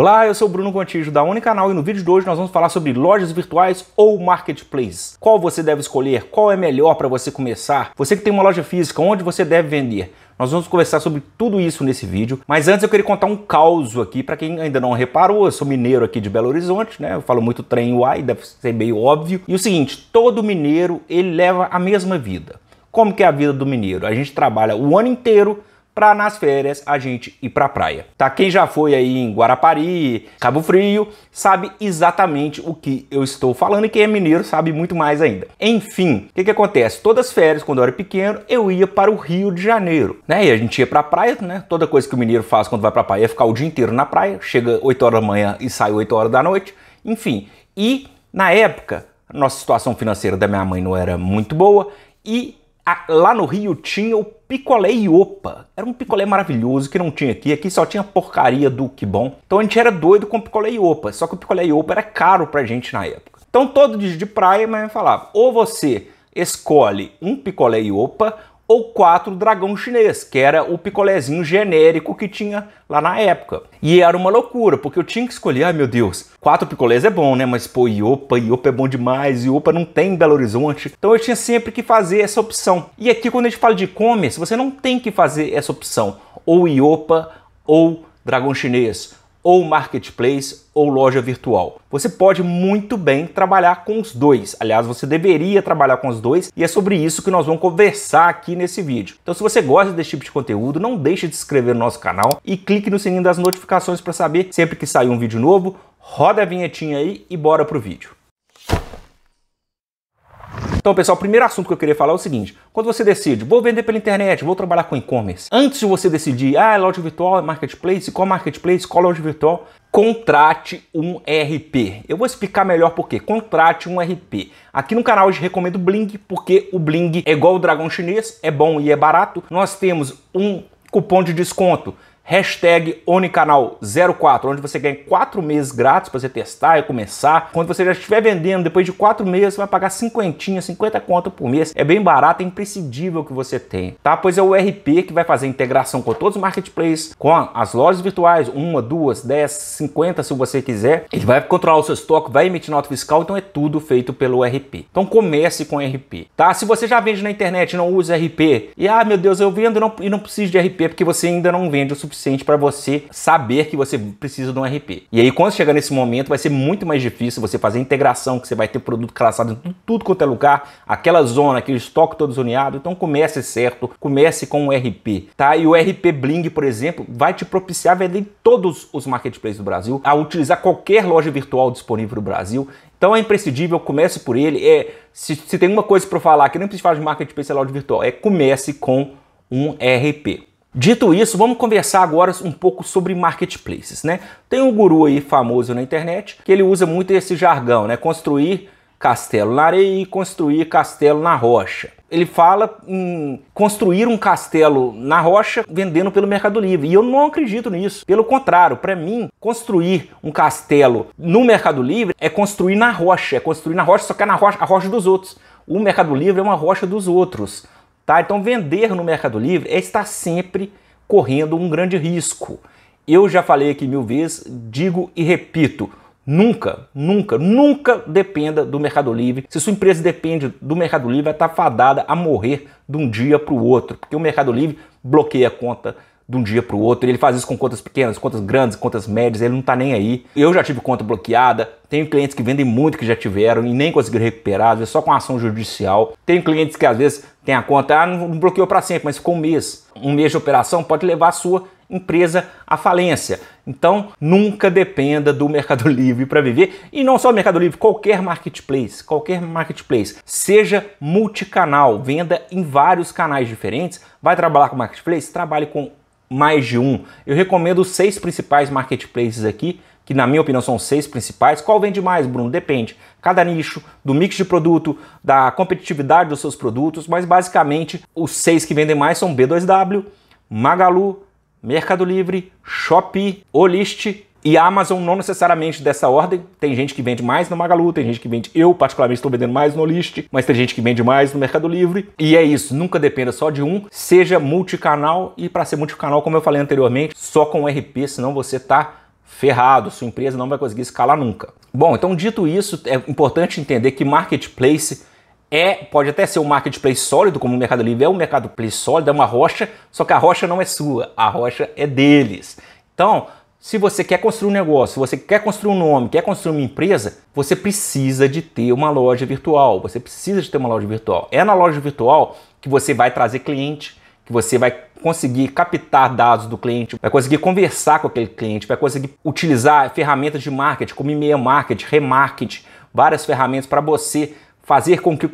Olá, eu sou o Bruno Gontijo da Unicanal e no vídeo de hoje nós vamos falar sobre lojas virtuais ou marketplace. Qual você deve escolher? Qual é melhor para você começar? Você que tem uma loja física, onde você deve vender? Nós vamos conversar sobre tudo isso nesse vídeo, mas antes eu queria contar um caos aqui para quem ainda não reparou. Eu sou mineiro aqui de Belo Horizonte, né? Eu falo muito trem uai, deve ser meio óbvio. E o seguinte, todo mineiro ele leva a mesma vida. Como que é a vida do mineiro? A gente trabalha o ano inteiro para nas férias a gente ir para a praia. Tá? Quem já foi aí em Guarapari, Cabo Frio, sabe exatamente o que eu estou falando e quem é mineiro sabe muito mais ainda. Enfim, o que, que acontece? Todas as férias, quando eu era pequeno, eu ia para o Rio de Janeiro, né? E a gente ia para a praia, né? Toda coisa que o mineiro faz quando vai para a praia é ficar o dia inteiro na praia, chega 8 horas da manhã e sai 8 horas da noite, enfim. E na época, nossa situação financeira da minha mãe não era muito boa e lá no Rio tinha o picolé Iopa. Era um picolé maravilhoso que não tinha aqui. Aqui só tinha porcaria do que bom. Então a gente era doido com o picolé Iopa. Só que o picolé Iopa era caro pra gente na época. Então todo dia de praia, minha falava: ou você escolhe um picolé Iopa ou 4 dragão chinês, que era o picolézinho genérico que tinha lá na época. E era uma loucura, porque eu tinha que escolher, ai meu Deus, quatro picolés é bom, né? Mas pô, Iopa, Iopa é bom demais, Iopa não tem em Belo Horizonte. Então eu tinha sempre que fazer essa opção. E aqui quando a gente fala de e-commerce, você não tem que fazer essa opção, ou Iopa ou dragão chinês ou marketplace ou loja virtual. Você pode muito bem trabalhar com os dois. Aliás, você deveria trabalhar com os dois e é sobre isso que nós vamos conversar aqui nesse vídeo. Então, se você gosta desse tipo de conteúdo, não deixe de se inscrever no nosso canal e clique no sininho das notificações para saber sempre que sair um vídeo novo. Roda a vinhetinha aí e bora pro vídeo. Então, pessoal, o primeiro assunto que eu queria falar é o seguinte: quando você decide, vou vender pela internet, vou trabalhar com e-commerce, antes de você decidir, ah, é loja virtual, é marketplace, qual marketplace, qual loja virtual, contrate um RP. Eu vou explicar melhor por quê. Contrate um RP. Aqui no canal eu recomendo o Bling, porque o Bling é igual o dragão chinês, é bom e é barato. Nós temos um cupom de desconto hashtag OniCanal04, onde você ganha 4 meses grátis para você testar e começar. Quando você já estiver vendendo, depois de 4 meses, você vai pagar cinquentinha, 50 conto por mês. É bem barato, é imprescindível que você tenha, tá? Pois é o RP que vai fazer integração com todos os marketplaces, com as lojas virtuais, uma, duas, dez, cinquenta, se você quiser. Ele vai controlar o seu estoque, vai emitir nota fiscal, então é tudo feito pelo RP. Então comece com RP, tá? Se você já vende na internet e não usa RP, e ah, meu Deus, eu vendo e não, e não preciso de RP porque você ainda não vende o suficiente suficiente para você saber que você precisa de um RP. E aí, quando chegar nesse momento, vai ser muito mais difícil você fazer a integração, que você vai ter produto classado em tudo, tudo quanto é lugar, aquela zona, aquele estoque todo zoneado. Então, comece certo, comece com um RP, tá? E o RP Bling, por exemplo, vai te propiciar vender em todos os marketplaces do Brasil, a utilizar qualquer loja virtual disponível no Brasil. Então é imprescindível, comece por ele. É, se, se tem uma coisa para falar que nem precisa falar de marketplace é loja virtual, é comece com um RP. Dito isso, vamos conversar agora um pouco sobre marketplaces, né? Tem um guru aí famoso na internet que ele usa muito esse jargão, né? Construir castelo na areia e construir castelo na rocha. Ele fala em construir um castelo na rocha vendendo pelo Mercado Livre. E eu não acredito nisso. Pelo contrário, para mim, construir um castelo no Mercado Livre é construir na rocha. É construir na rocha, só que é na rocha, a rocha dos outros. O Mercado Livre é uma rocha dos outros. Tá? Então, vender no Mercado Livre é estar sempre correndo um grande risco. Eu já falei aqui mil vezes, digo e repito. Nunca, nunca, nunca dependa do Mercado Livre. Se sua empresa depende do Mercado Livre, vai estar tá fadada a morrer de um dia para o outro, porque o Mercado Livre bloqueia a conta de um dia para o outro. E ele faz isso com contas pequenas, contas grandes, contas médias, ele não está nem aí. Eu já tive conta bloqueada, tenho clientes que vendem muito que já tiveram e nem conseguiram recuperar, às vezes só com ação judicial. Tenho clientes que às vezes tem a conta, ah, não bloqueou para sempre, mas ficou um mês. Um mês de operação pode levar a sua empresa à falência. Então, nunca dependa do Mercado Livre para viver. E não só o Mercado Livre, qualquer marketplace, qualquer marketplace. Seja multicanal, venda em vários canais diferentes. Vai trabalhar com marketplace? Trabalhe com mais de um. Eu recomendo os seis principais marketplaces aqui, que na minha opinião são os seis principais. Qual vende mais, Bruno? Depende. Cada nicho, do mix de produto, da competitividade dos seus produtos, mas basicamente os seis que vendem mais são B2W, Magalu, Mercado Livre, Shopee, Olist e a Amazon não necessariamente dessa ordem. Tem gente que vende mais no Magalu, tem gente que vende. Eu, particularmente, estou vendendo mais no List, mas tem gente que vende mais no Mercado Livre. E é isso, nunca dependa só de um. Seja multicanal e para ser multicanal, como eu falei anteriormente, só com o RP, senão você está ferrado, sua empresa não vai conseguir escalar nunca. Bom, então dito isso, é importante entender que marketplace é, pode até ser um marketplace sólido, como o Mercado Livre é um marketplace sólido, é uma rocha, só que a rocha não é sua, a rocha é deles. Então, se você quer construir um negócio, se você quer construir um nome, quer construir uma empresa, você precisa de ter uma loja virtual. Você precisa de ter uma loja virtual. É na loja virtual que você vai trazer cliente, que você vai conseguir captar dados do cliente, vai conseguir conversar com aquele cliente, vai conseguir utilizar ferramentas de marketing, como e-mail marketing, remarketing, várias ferramentas para você fazer com que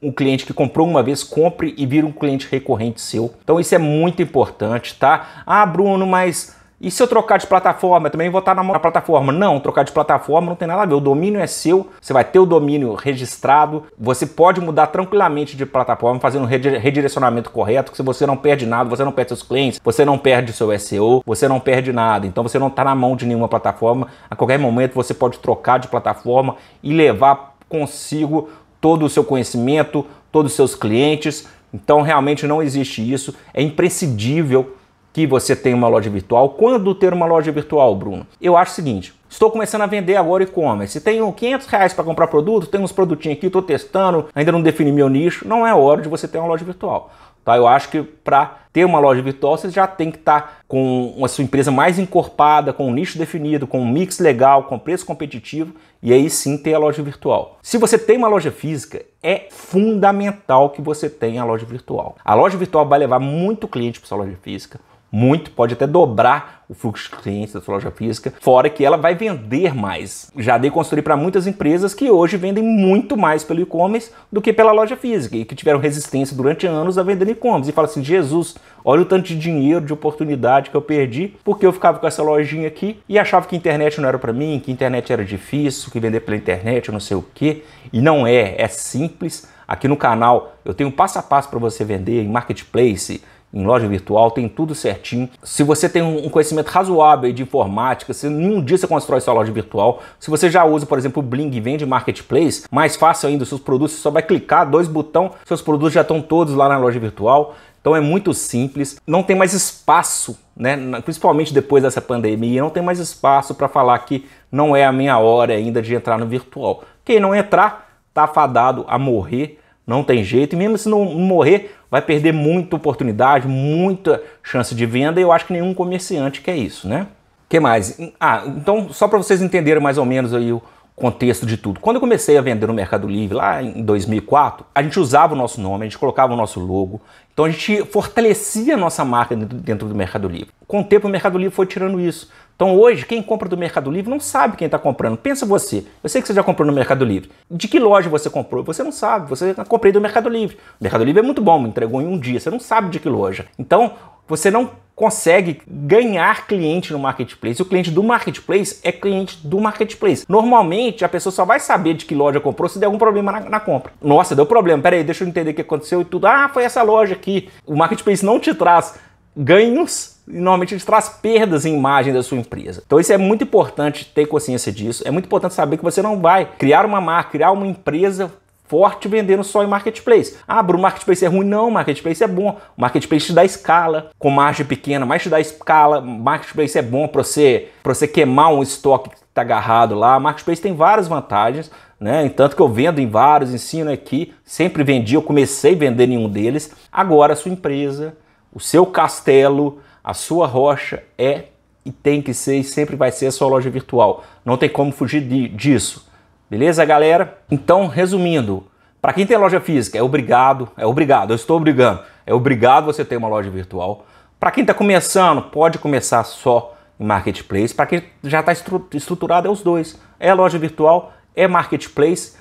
o, cliente que comprou uma vez compre e vira um cliente recorrente seu. Então isso é muito importante, tá? Ah, Bruno, mas e se eu trocar de plataforma, eu também vou estar na plataforma. Não, trocar de plataforma não tem nada a ver. O domínio é seu, você vai ter o domínio registrado, você pode mudar tranquilamente de plataforma, fazendo o redirecionamento correto, que você não perde nada, você não perde seus clientes, você não perde seu SEO, você não perde nada. Então você não está na mão de nenhuma plataforma. A qualquer momento você pode trocar de plataforma e levar consigo todo o seu conhecimento, todos os seus clientes. Então realmente não existe isso. É imprescindível que você tem uma loja virtual. Quando ter uma loja virtual, Bruno? Eu acho o seguinte: estou começando a vender agora e-commerce. Tenho 500 reais para comprar produto, tenho uns produtinhos aqui, estou testando, ainda não defini meu nicho. Não é hora de você ter uma loja virtual. Tá? Eu acho que para ter uma loja virtual você já tem que estar tá com a sua empresa mais encorpada, com um nicho definido, com um mix legal, com preço competitivo e aí sim ter a loja virtual. Se você tem uma loja física, é fundamental que você tenha a loja virtual. A loja virtual vai levar muito cliente para sua loja física muito, pode até dobrar o fluxo de clientes da sua loja física, fora que ela vai vender mais. Já dei consultoria para muitas empresas que hoje vendem muito mais pelo e-commerce do que pela loja física e que tiveram resistência durante anos a vender e-commerce e fala assim: Jesus, olha o tanto de dinheiro, de oportunidade que eu perdi porque eu ficava com essa lojinha aqui e achava que internet não era para mim, que internet era difícil, que vender pela internet, não sei o que. E não é, é simples. Aqui no canal eu tenho passo a passo para você vender em marketplace em loja virtual, tem tudo certinho. Se você tem um conhecimento razoável de informática, se nenhum dia você constrói sua loja virtual, se você já usa, por exemplo, o Bling vende marketplace, mais fácil ainda, seus produtos, você só vai clicar, dois botões, seus produtos já estão todos lá na loja virtual. Então é muito simples, não tem mais espaço, né? Principalmente depois dessa pandemia, não tem mais espaço para falar que não é a minha hora ainda de entrar no virtual. Quem não entrar tá fadado a morrer não tem jeito. E mesmo se não morrer, vai perder muita oportunidade, muita chance de venda. E eu acho que nenhum comerciante quer isso, né? que mais? Ah, então só para vocês entenderem mais ou menos aí o contexto de tudo. Quando eu comecei a vender no Mercado Livre lá em 2004, a gente usava o nosso nome, a gente colocava o nosso logo. Então a gente fortalecia a nossa marca dentro do Mercado Livre. Com o tempo o Mercado Livre foi tirando isso. Então hoje, quem compra do Mercado Livre não sabe quem está comprando. Pensa você. Eu sei que você já comprou no Mercado Livre. De que loja você comprou? Você não sabe. Você comprei do Mercado Livre. O Mercado Livre é muito bom, me entregou em um dia. Você não sabe de que loja. Então, você não consegue ganhar cliente no marketplace. O cliente do marketplace é cliente do marketplace. Normalmente, a pessoa só vai saber de que loja comprou se der algum problema na, na compra. Nossa, deu problema. Peraí, deixa eu entender o que aconteceu e tudo. Ah, foi essa loja aqui. O marketplace não te traz ganhos normalmente eles traz perdas em imagem da sua empresa. Então isso é muito importante ter consciência disso. É muito importante saber que você não vai criar uma marca, criar uma empresa forte vendendo só em marketplace. Ah, Bruno, marketplace é ruim? Não, marketplace é bom. marketplace te dá escala, com margem pequena, mas te dá escala. Marketplace é bom para você, você queimar um estoque que está agarrado lá. Marketplace tem várias vantagens, né? Tanto que eu vendo em vários, ensino aqui, sempre vendi, eu comecei vendendo em um deles. Agora a sua empresa, o seu castelo, a sua rocha é e tem que ser e sempre vai ser a sua loja virtual. Não tem como fugir de, disso. Beleza, galera? Então, resumindo, para quem tem loja física, é obrigado, é obrigado, eu estou obrigando, é obrigado você ter uma loja virtual. Para quem está começando, pode começar só em marketplace. Para quem já tá está estruturado, é os dois. É loja virtual, é marketplace.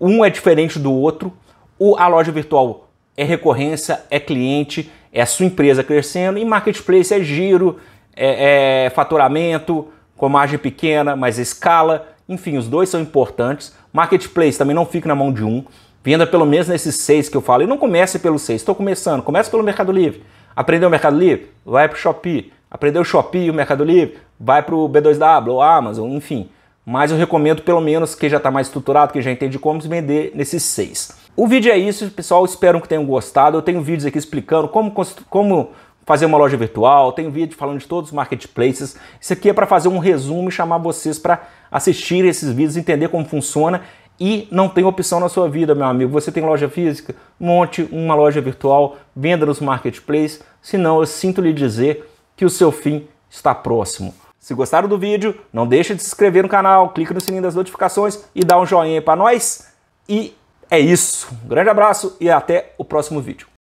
Um é diferente do outro. O, a loja virtual é recorrência, é cliente, é a sua empresa crescendo. E marketplace é giro, é, é faturamento, com margem pequena, mas escala. Enfim, os dois são importantes. Marketplace também não fica na mão de um. Venda pelo menos nesses seis que eu falo. E não comece pelos seis. Estou começando. Comece pelo Mercado Livre. Aprendeu o Mercado Livre? Vai para o Shopee. Aprendeu o Shopee e o Mercado Livre? Vai para o B2W ou Amazon, enfim. Mas eu recomendo pelo menos que já está mais estruturado, que já entende como vender nesses seis. O vídeo é isso, pessoal. Espero que tenham gostado. Eu tenho vídeos aqui explicando como, como fazer uma loja virtual, Tenho vídeo falando de todos os marketplaces. Isso aqui é para fazer um resumo e chamar vocês para assistir esses vídeos, entender como funciona e não tem opção na sua vida, meu amigo. Você tem loja física? Monte uma loja virtual, venda nos marketplaces. Senão, eu sinto lhe dizer que o seu fim está próximo. Se gostaram do vídeo, não deixe de se inscrever no canal, clique no sininho das notificações e dá um joinha para nós. E é isso. Um grande abraço e até o próximo vídeo.